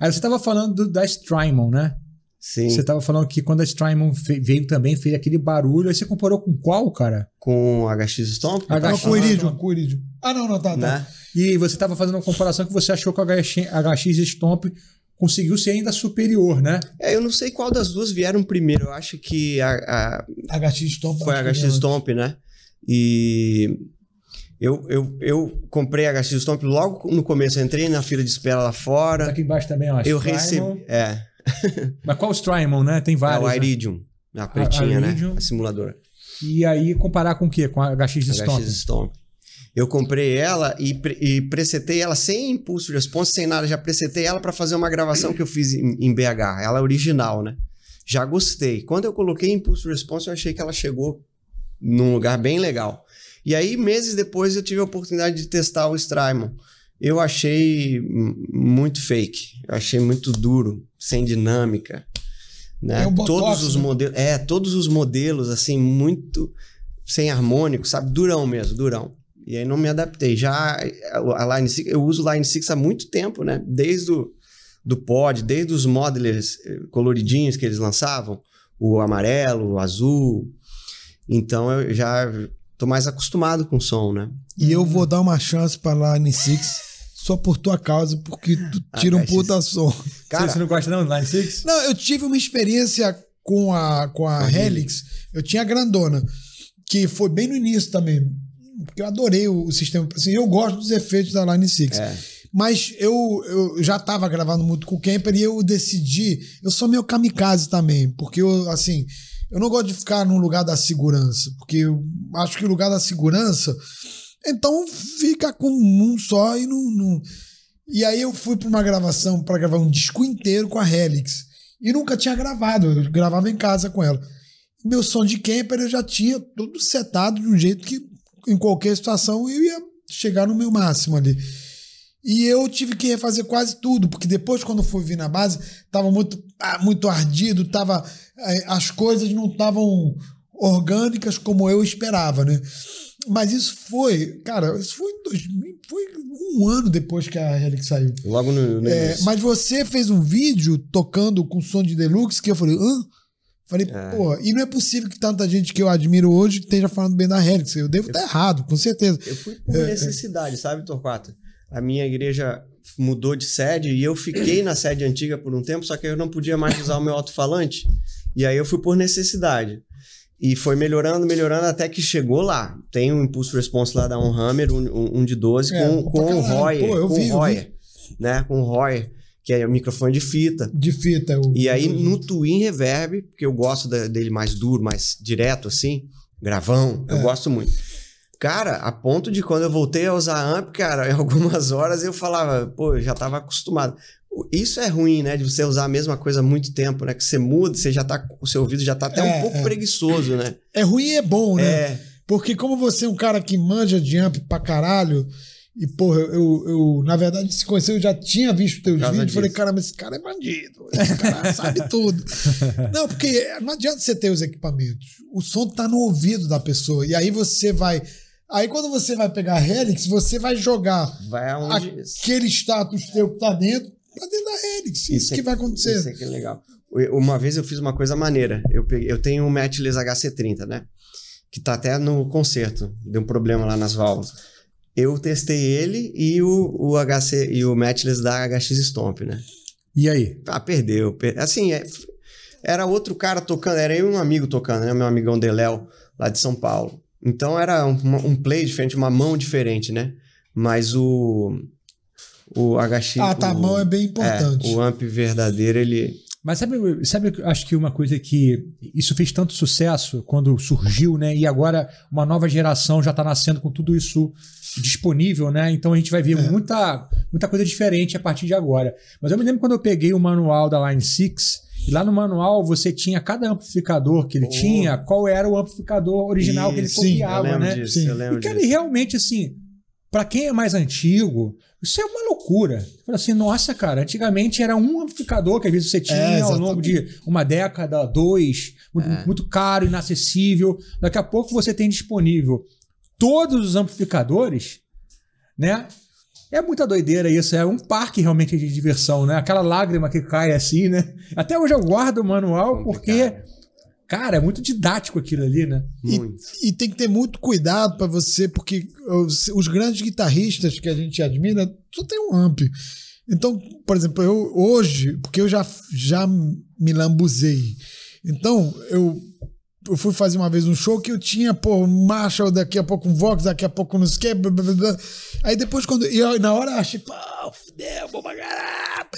Aí você estava falando do, da Strymon, né? Sim. Você estava falando que quando a Strymon veio também, fez aquele barulho. Aí você comparou com qual, cara? Com a HX Stomp? HX... Tá não, com o Iridium, com o Iridium. Ah, não, não, tá, tá. Né? E você estava fazendo uma comparação que você achou que a HX, Stomp conseguiu ser ainda superior, né? É, eu não sei qual das duas vieram primeiro. Eu acho que a... a... HX Stomp. Foi a HX Stomp, né? E eu, eu, eu comprei a Stomp logo no começo. entrei na fila de espera lá fora. Aqui embaixo também, ó. Eu recebi. É. Mas qual o Strymon, né? Tem vários. É o né? Iridium. Ah, né? A pretinha, a, a Iridium, né? A simuladora. E aí comparar com o quê? Com a HX Stomp? HX Stomp. Eu comprei ela e, pre e presetei ela sem impulso de response, sem nada. Já presetei ela para fazer uma gravação que eu fiz em, em BH. Ela é original, né? Já gostei. Quando eu coloquei impulso response, eu achei que ela chegou num lugar bem legal. E aí, meses depois, eu tive a oportunidade de testar o Strymon. Eu achei muito fake, eu achei muito duro, sem dinâmica. Né? É botox, todos os né? modelos, é, todos os modelos assim muito sem harmônico, sabe, durão mesmo, durão. E aí não me adaptei. Já eh, a Line 6, eu uso Line 6 há muito tempo, né? Desde o do pod, desde os modelers eh, coloridinhos que eles lançavam, o amarelo, o azul. Então eu já tô mais acostumado com o som, né? E eu uhum. vou dar uma chance para lá Line Six só por tua causa, porque tu ah, tira ah, um puta isso. som. Cara, você não gosta não do Line Six? Não, eu tive uma experiência com a com a Helix. Eu tinha a grandona, que foi bem no início também, porque eu adorei o, o sistema, assim, eu gosto dos efeitos da Line Six. É. Mas eu, eu já estava gravando muito com o Kemper e eu decidi, eu sou meio kamikaze também, porque eu assim, eu não gosto de ficar no lugar da segurança, porque eu acho que o lugar da segurança. Então fica com um só e não. não... E aí eu fui para uma gravação para gravar um disco inteiro com a Helix. E nunca tinha gravado, eu gravava em casa com ela. Meu som de camper eu já tinha tudo setado de um jeito que em qualquer situação eu ia chegar no meu máximo ali. E eu tive que refazer quase tudo, porque depois, quando fui vir na base, tava muito, ah, muito ardido, tava, eh, as coisas não estavam orgânicas como eu esperava, né? Mas isso foi, cara, isso foi, dois, foi um ano depois que a Relic saiu. Logo no, no é, Mas você fez um vídeo tocando com som de deluxe que eu falei, hã? Falei, é. pô, e não é possível que tanta gente que eu admiro hoje esteja falando bem da Helix. Eu devo estar tá errado, com certeza. Eu fui por é. necessidade, é. sabe, Torquato? a minha igreja mudou de sede e eu fiquei na sede antiga por um tempo, só que eu não podia mais usar o meu alto-falante. E aí eu fui por necessidade. E foi melhorando, melhorando até que chegou lá. Tem um impulso response lá da On Hammer, um, um de 12, é, com, com o Roy. Pô, eu com vi, o né? Com o roy que é o microfone de fita. De fita. O... E aí no Twin Reverb, porque eu gosto da, dele mais duro, mais direto assim, gravão, é. eu gosto muito. Cara, a ponto de quando eu voltei a usar AMP, cara, em algumas horas eu falava, pô, eu já tava acostumado. Isso é ruim, né? De você usar a mesma coisa há muito tempo, né? Que você muda, você já tá, o seu ouvido já tá até é, um pouco é. preguiçoso, né? É ruim e é bom, né? É. Porque como você é um cara que manja de AMP pra caralho, e, porra, eu, eu, na verdade, se conheceu, eu já tinha visto teus vídeos. Disso. Falei, mas esse cara é bandido. Esse cara sabe tudo. Não, porque eh, não adianta você ter os equipamentos. O som tá no ouvido da pessoa. E aí você vai Aí quando você vai pegar a Helix, você vai jogar vai aonde... aquele status teu que tá dentro pra dentro da Helix. Isso, isso é que, vai acontecer. Isso é que é legal. Uma vez eu fiz uma coisa maneira. Eu, peguei, eu tenho um Metless HC30, né? Que tá até no conserto. Deu um problema lá nas válvulas. Eu testei ele e o, o HC e o Metless da HX Stomp, né? E aí? Ah, perdeu. Per... Assim, é... era outro cara tocando, era eu e um amigo tocando, né? Meu amigão Deléo, lá de São Paulo. Então era um, um play diferente, uma mão diferente, né? Mas o. O HX. Ah, tá, o, a mão é bem importante. É, o amp verdadeiro, ele. Mas sabe, sabe, acho que uma coisa que isso fez tanto sucesso quando surgiu, né? E agora uma nova geração já está nascendo com tudo isso disponível, né? Então a gente vai ver é. muita, muita coisa diferente a partir de agora. Mas eu me lembro quando eu peguei o manual da Line 6, e lá no manual você tinha cada amplificador que ele oh. tinha, qual era o amplificador original e, que ele sim, copiava, eu lembro né? Disso, sim. Eu lembro e que disso. ele realmente assim, para quem é mais antigo, isso é uma loucura. Fala assim, nossa, cara, antigamente era um amplificador que às vezes você é, tinha é, ao longo de uma década, dois, é. muito caro, inacessível. Daqui a pouco você tem disponível todos os amplificadores, né? É muita doideira isso, é um parque realmente de diversão, né? Aquela lágrima que cai assim, né? Até hoje eu guardo o manual porque Cara, é muito didático aquilo ali, né? Muito. E, e tem que ter muito cuidado para você, porque os, os, grandes guitarristas que a gente admira, só tem um amp. Então, por exemplo, eu hoje, porque eu já, já me lambuzei. Então, eu eu fui fazer uma vez um show que eu tinha, pô, Marshall, daqui a pouco um Vox, daqui a pouco não sei o Aí depois, quando. E na hora eu achei, pô, fudeu, bomba caralho.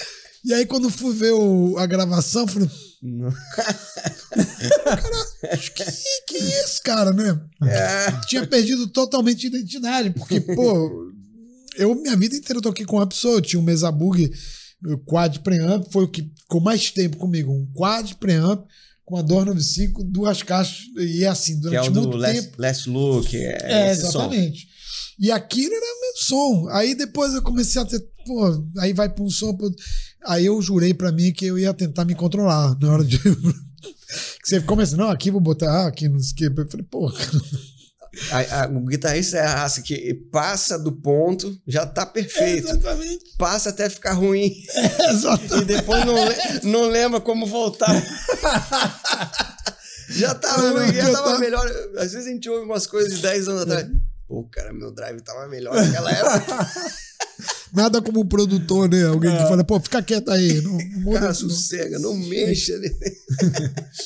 E aí, quando fui ver o, a gravação, falei. cara, que, que é isso, cara, né? É. Tinha perdido totalmente a identidade, porque, pô, eu minha vida inteira eu toquei com uma pessoa, eu tinha um mesa bug, um quad preamp, foi o que ficou mais tempo comigo, um quad preamp com a dor 95, duas caixas, e é assim, durante que é o muito do tempo. Last Look, é, é exatamente. Som. E aquilo era meu som. Aí depois eu comecei a ter, pô, aí vai para um som. Aí eu jurei para mim que eu ia tentar me controlar na hora de. que você começa, não, aqui vou botar, ah, aqui não sei o Eu falei, pô. A, a, o guitarrista é a raça que passa do ponto, já tá perfeito. Exatamente. Passa até ficar ruim. Exatamente. E depois não, não lembra como voltar. já tá ruim, já tava é melhor. Às vezes a gente ouve umas coisas de 10 anos atrás. Pô, cara, meu drive tava melhor naquela época. Nada como um produtor, né? Alguém que é. fala, pô, fica quieto aí. Não, cara, não, sossega, não mexa. Né?